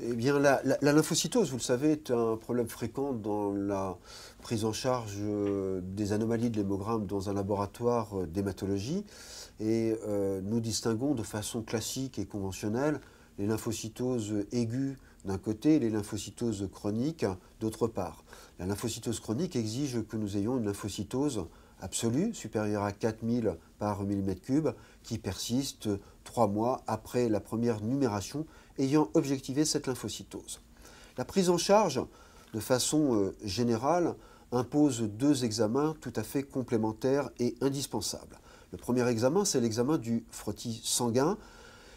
Eh bien, la, lymphocytose, vous le savez, est un problème fréquent dans la prise en charge euh, des anomalies de l'hémogramme dans un laboratoire euh, d'hématologie. Et euh, nous distinguons de façon classique et conventionnelle les lymphocytoses aiguës d'un côté et les lymphocytoses chroniques d'autre part. La lymphocytose chronique exige que nous ayons une lymphocytose absolue, supérieure à 4000 par mm3 qui persiste trois mois après la première numération ayant objectivé cette lymphocytose. La prise en charge, de façon euh, générale, impose deux examens tout à fait complémentaires et indispensables. Le premier examen, c'est l'examen du frottis sanguin,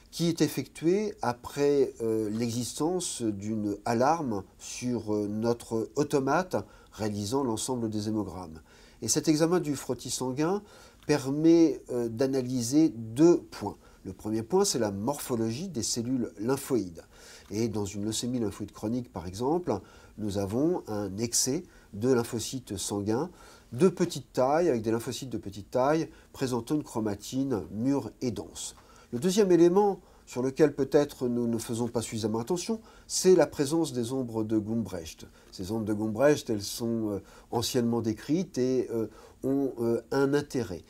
qui est effectué après euh, l'existence d'une alarme sur euh, notre automate réalisant l'ensemble des hémogrammes. Et cet examen du frottis sanguin permet euh, d'analyser deux points. Le premier point, c'est la morphologie des cellules lymphoïdes. Et dans une leucémie lymphoïde chronique, par exemple, nous avons un excès de lymphocytes sanguins de petite taille, avec des lymphocytes de petite taille, présentant une chromatine mûre et dense. Le deuxième élément sur lequel peut-être nous ne faisons pas suffisamment attention, c'est la présence des ombres de Gumbrecht. Ces ombres de Gumbrecht, elles sont euh, anciennement décrites et euh, ont euh, un intérêt.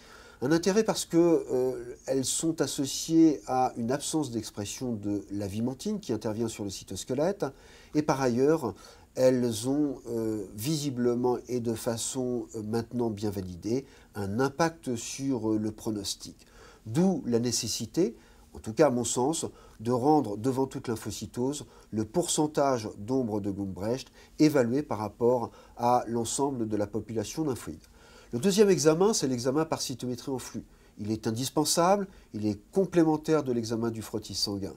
Un intérêt parce qu'elles sont associées à une absence d'expression de la vimentine qui intervient sur le cytosquelette, et par ailleurs, elles ont visiblement et de façon maintenant bien validée un impact sur le pronostic. D'où la nécessité en tout cas à mon sens, de rendre devant toute lymphocytose le pourcentage d'ombre de Gumbrecht évalué par rapport à l'ensemble de la population lymphoïde. Le deuxième examen, c'est l'examen par cytométrie en flux. Il est indispensable, il est complémentaire de l'examen du frottis sanguin.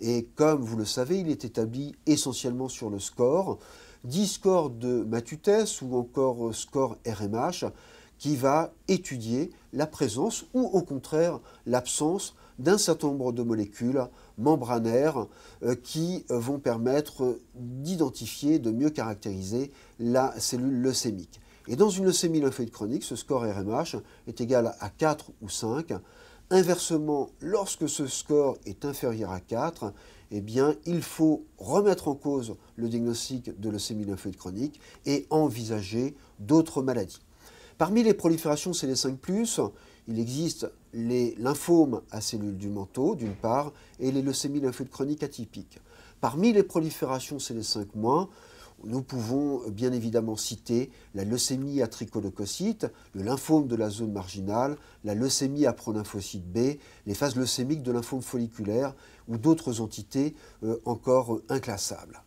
Et comme vous le savez, il est établi essentiellement sur le score, dit score de Matutes ou encore score RMH qui va étudier la présence ou au contraire l'absence d'un certain nombre de molécules membranaires euh, qui euh, vont permettre d'identifier, de mieux caractériser la cellule leucémique. Et dans une leucémie lymphoïde chronique, ce score RMH est égal à 4 ou 5. Inversement, lorsque ce score est inférieur à 4, eh bien, il faut remettre en cause le diagnostic de leucémie lymphoïde chronique et envisager d'autres maladies. Parmi les proliférations CD5+, il existe les lymphomes à cellules du manteau, d'une part, et les leucémies lymphoïdes chroniques atypiques. Parmi les proliférations CD5-, nous pouvons bien évidemment citer la leucémie à tricholococyte, le lymphome de la zone marginale, la leucémie à prolymphocyte B, les phases leucémiques de lymphome folliculaire ou d'autres entités euh, encore inclassables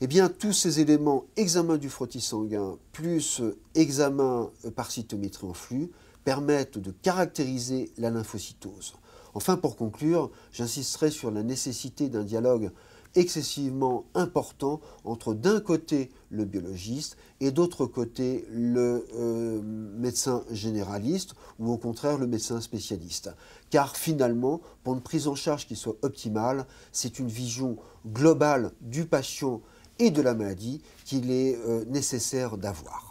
eh bien, tous ces éléments, examen du frottis sanguin plus euh, examen euh, par cytométrie en flux, permettent de caractériser la lymphocytose. Enfin, pour conclure, j'insisterai sur la nécessité d'un dialogue excessivement important entre d'un côté le biologiste et d'autre côté le euh, médecin généraliste ou au contraire le médecin spécialiste. Car finalement, pour une prise en charge qui soit optimale, c'est une vision globale du patient et de la maladie qu'il est euh, nécessaire d'avoir.